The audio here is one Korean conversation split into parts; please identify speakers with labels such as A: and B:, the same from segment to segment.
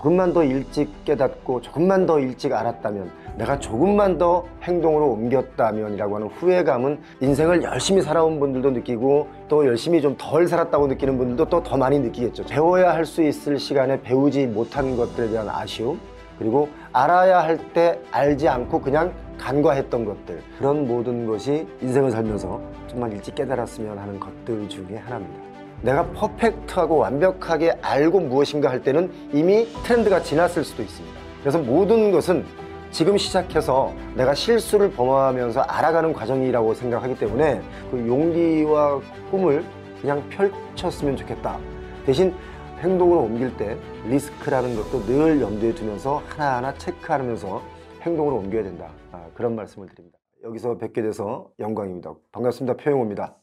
A: 조금만 더 일찍 깨닫고 조금만 더 일찍 알았다면 내가 조금만 더 행동으로 옮겼다면 이라고 하는 후회감은 인생을 열심히 살아온 분들도 느끼고 또 열심히 좀 덜 살았다고 느끼는 분들도 또 더 많이 느끼겠죠 배워야 할 수 있을 시간에 배우지 못한 것들에 대한 아쉬움 그리고 알아야 할 때 알지 않고 그냥 간과했던 것들 그런 모든 것이 인생을 살면서 정말 일찍 깨달았으면 하는 것들 중에 하나입니다 내가 퍼펙트하고 완벽하게 알고 무엇인가 할 때는 이미 트렌드가 지났을 수도 있습니다. 그래서 모든 것은 지금 시작해서 내가 실수를 범하면서 알아가는 과정이라고 생각하기 때문에 그 용기와 꿈을 그냥 펼쳤으면 좋겠다. 대신 행동을 옮길 때 리스크라는 것도 늘 염두에 두면서 하나하나 체크하면서 행동을 옮겨야 된다. 아, 그런 말씀을 드립니다. 여기서 뵙게 돼서 영광입니다. 반갑습니다. 표영호입니다.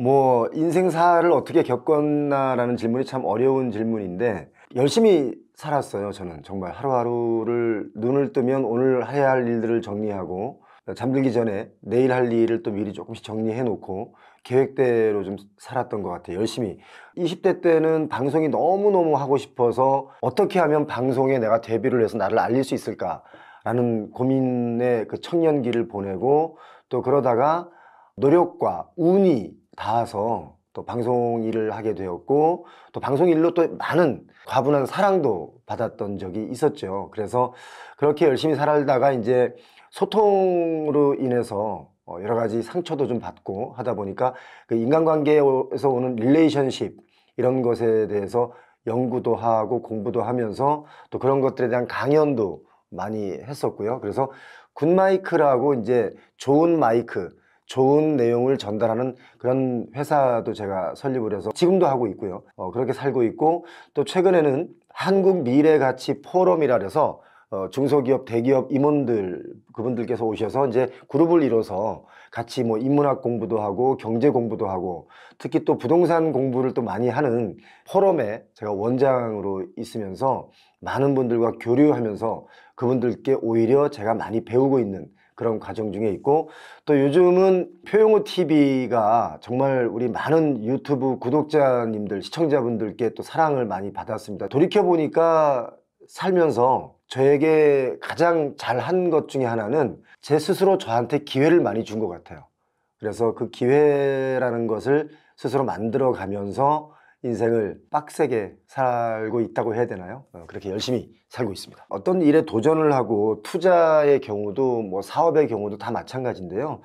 A: 뭐 인생사를 어떻게 겪었나라는 질문이 참 어려운 질문인데 열심히 살았어요 저는 정말 하루하루를 눈을 뜨면 오늘 해야 할 일들을 정리하고 잠들기 전에 내일 할 일을 또 미리 조금씩 정리해 놓고 계획대로 좀 살았던 것 같아요 열심히 20대 때는 방송이 너무너무 하고 싶어서 어떻게 하면 방송에 내가 데뷔를 해서 나를 알릴 수 있을까 라는 고민의 그 청년기를 보내고 또 그러다가 노력과 운이 닿아서 또 방송 일을 하게 되었고 또 방송 일로 또 많은 과분한 사랑도 받았던 적이 있었죠. 그래서 그렇게 열심히 살다가 이제 소통으로 인해서 어, 여러 가지 상처도 좀 받고 하다 보니까 그 인간관계에서 오는 릴레이션십 이런 것에 대해서 연구도 하고 공부도 하면서 또 그런 것들에 대한 강연도 많이 했었고요. 그래서 굿마이크라고 이제 좋은 마이크 좋은 내용을 전달하는 그런 회사도 제가 설립을 해서 지금도 하고 있고요. 어, 그렇게 살고 있고 또 최근에는 한국 미래 가치 포럼이라 그래서 어, 중소기업 대기업 임원들 그분들께서 오셔서 이제 그룹을 이뤄서 같이 뭐 인문학 공부도 하고 경제 공부도 하고 특히 또 부동산 공부를 또 많이 하는 포럼에 제가 원장으로 있으면서 많은 분들과 교류하면서 그분들께 오히려 제가 많이 배우고 있는 그런 과정 중에 있고 또 요즘은 표용호 TV가 정말 우리 많은 유튜브 구독자님들 시청자분들께 또 사랑을 많이 받았습니다. 돌이켜 보니까 살면서 저에게 가장 잘한 것 중에 하나는 제 스스로 저한테 기회를 많이 준 것 같아요. 그래서 그 기회라는 것을 스스로 만들어 가면서 인생을 빡세게 살고 있다고 해야 되나요? 어, 그렇게 열심히 살고 있습니다. 어떤 일에 도전을 하고 투자의 경우도 뭐 사업의 경우도 다 마찬가지인데요.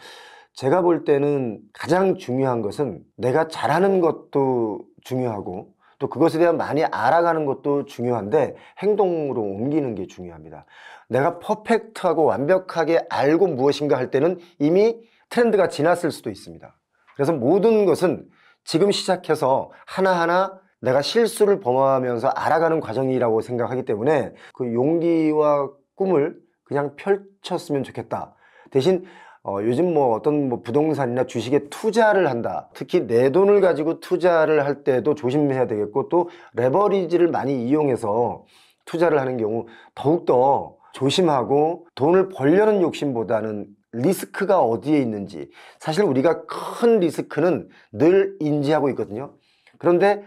A: 제가 볼 때는 가장 중요한 것은 내가 잘하는 것도 중요하고 또 그것에 대한 많이 알아가는 것도 중요한데 행동으로 옮기는 게 중요합니다. 내가 퍼펙트하고 완벽하게 알고 무엇인가 할 때는 이미 트렌드가 지났을 수도 있습니다. 그래서 모든 것은 지금 시작해서 하나하나 내가 실수를 범하면서 알아가는 과정이라고 생각하기 때문에 그 용기와 꿈을 그냥 펼쳤으면 좋겠다. 대신 어, 요즘 뭐 어떤 뭐 부동산이나 주식에 투자를 한다. 특히 내 돈을 가지고 투자를 할 때도 조심해야 되겠고 또 레버리지를 많이 이용해서 투자를 하는 경우 더욱더 조심하고 돈을 벌려는 욕심보다는 리스크가 어디에 있는지 사실 우리가 큰 리스크는 늘 인지하고 있거든요. 그런데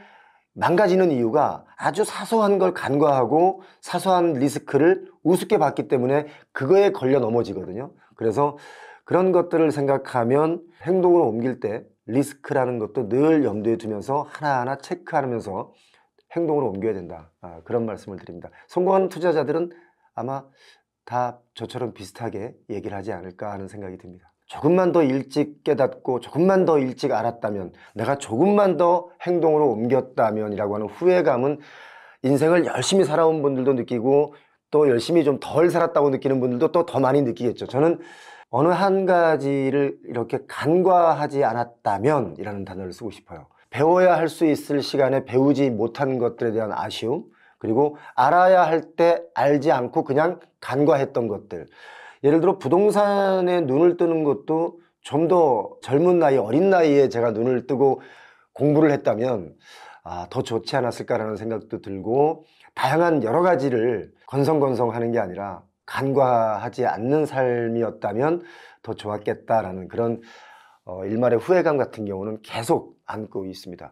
A: 망가지는 이유가 아주 사소한 걸 간과하고 사소한 리스크를 우습게 봤기 때문에 그거에 걸려 넘어지거든요. 그래서 그런 것들을 생각하면 행동으로 옮길 때 리스크라는 것도 늘 염두에 두면서 하나하나 체크하면서 행동으로 옮겨야 된다. 아, 그런 말씀을 드립니다. 성공한 투자자들은 아마 다 저처럼 비슷하게 얘기를 하지 않을까 하는 생각이 듭니다. 조금만 더 일찍 깨닫고 조금만 더 일찍 알았다면 내가 조금만 더 행동으로 옮겼다면 이라고 하는 후회감은 인생을 열심히 살아온 분들도 느끼고 또 열심히 좀 덜 살았다고 느끼는 분들도 또 더 많이 느끼겠죠. 저는 어느 한 가지를 이렇게 간과하지 않았다면 이라는 단어를 쓰고 싶어요. 배워야 할 수 있을 시간에 배우지 못한 것들에 대한 아쉬움, 그리고 알아야 할 때 알지 않고 그냥 간과했던 것들. 예를 들어 부동산에 눈을 뜨는 것도 좀 더 젊은 나이, 어린 나이에 제가 눈을 뜨고 공부를 했다면 아, 더 좋지 않았을까라는 생각도 들고 다양한 여러 가지를 건성건성 하는 게 아니라 간과하지 않는 삶이었다면 더 좋았겠다라는 그런 어, 일말의 후회감 같은 경우는 계속 안고 있습니다.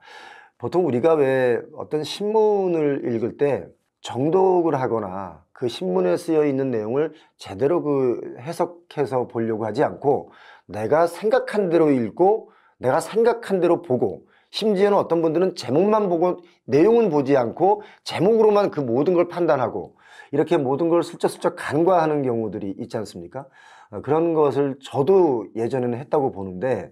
A: 보통 우리가 왜 어떤 신문을 읽을 때 정독을 하거나 그 신문에 쓰여 있는 내용을 제대로 그 해석해서 보려고 하지 않고 내가 생각한 대로 읽고 내가 생각한 대로 보고 심지어는 어떤 분들은 제목만 보고 내용은 보지 않고 제목으로만 그 모든 걸 판단하고 이렇게 모든 걸 슬쩍슬쩍 간과하는 경우들이 있지 않습니까? 어, 그런 것을 저도 예전에는 했다고 보는데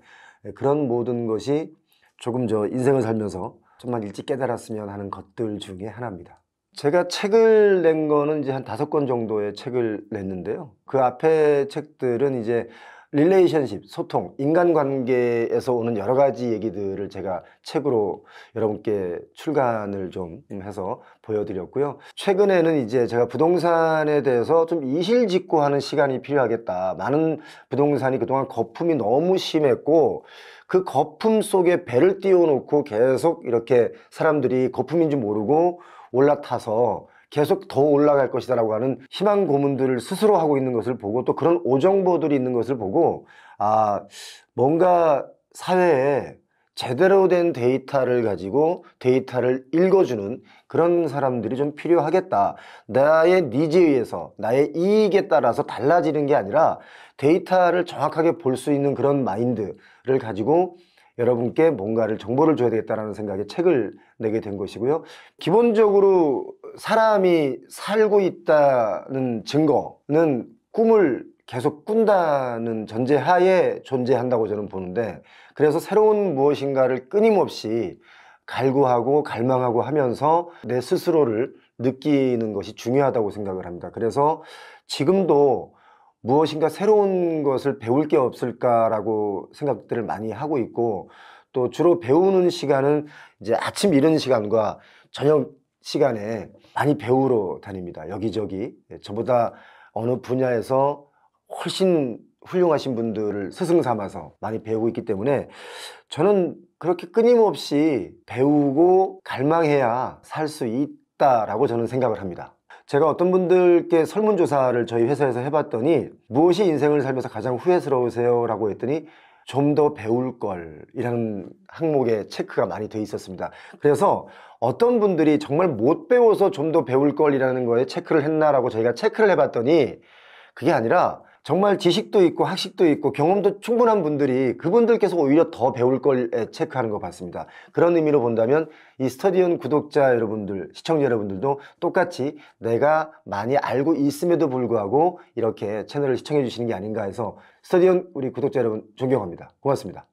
A: 그런 모든 것이 조금 저 인생을 살면서 정말 일찍 깨달았으면 하는 것들 중에 하나입니다. 제가 책을 낸 거는 이제 한 다섯 권 정도의 책을 냈는데요. 그 앞에 책들은 이제 릴레이션십, 소통, 인간관계에서 오는 여러 가지 얘기들을 제가 책으로 여러분께 출간을 좀 해서 보여드렸고요. 최근에는 이제 제가 부동산에 대해서 좀 이실직고 하는 시간이 필요하겠다. 많은 부동산이 그동안 거품이 너무 심했고, 그 거품 속에 배를 띄워놓고 계속 이렇게 사람들이 거품인 지 모르고 올라타서 계속 더 올라갈 것이다라고 하는 희망 고문들을 스스로 하고 있는 것을 보고 또 그런 오정보들이 있는 것을 보고 아 뭔가 사회에 제대로 된 데이터를 가지고 데이터를 읽어주는 그런 사람들이 좀 필요하겠다. 나의 니즈에 의해서 나의 이익에 따라서 달라지는 게 아니라 데이터를 정확하게 볼 수 있는 그런 마인드를 가지고 여러분께 뭔가를 정보를 줘야 되겠다라는 생각에 책을 내게 된 것이고요. 기본적으로 사람이 살고 있다는 증거는 꿈을 계속 꾼다는 전제하에 존재한다고 저는 보는데 그래서 새로운 무엇인가를 끊임없이 갈구하고 갈망하고 하면서 내 스스로를 느끼는 것이 중요하다고 생각을 합니다. 그래서 지금도 무엇인가 새로운 것을 배울 게 없을까라고 생각들을 많이 하고 있고 또 주로 배우는 시간은 이제 아침 이른 시간과 저녁 시간에 많이 배우러 다닙니다. 여기저기 예, 저보다 어느 분야에서 훨씬 훌륭하신 분들을 스승 삼아서 많이 배우고 있기 때문에 저는 그렇게 끊임없이 배우고 갈망해야 살 수 있다라고 저는 생각을 합니다. 제가 어떤 분들께 설문조사를 저희 회사에서 해봤더니 무엇이 인생을 살면서 가장 후회스러우세요? 라고 했더니 좀 더 배울 걸이라는 항목에 체크가 많이 돼 있었습니다. 그래서 어떤 분들이 정말 못 배워서 좀 더 배울 걸이라는 거에 체크를 했나라고 저희가 체크를 해봤더니 그게 아니라 정말 지식도 있고 학식도 있고 경험도 충분한 분들이 그분들께서 오히려 더 배울 걸 체크하는 것 같습니다. 그런 의미로 본다면 이 스터디온 구독자 여러분들, 시청자 여러분들도 똑같이 내가 많이 알고 있음에도 불구하고 이렇게 채널을 시청해 주시는 게 아닌가 해서 스터디온 우리 구독자 여러분 존경합니다. 고맙습니다.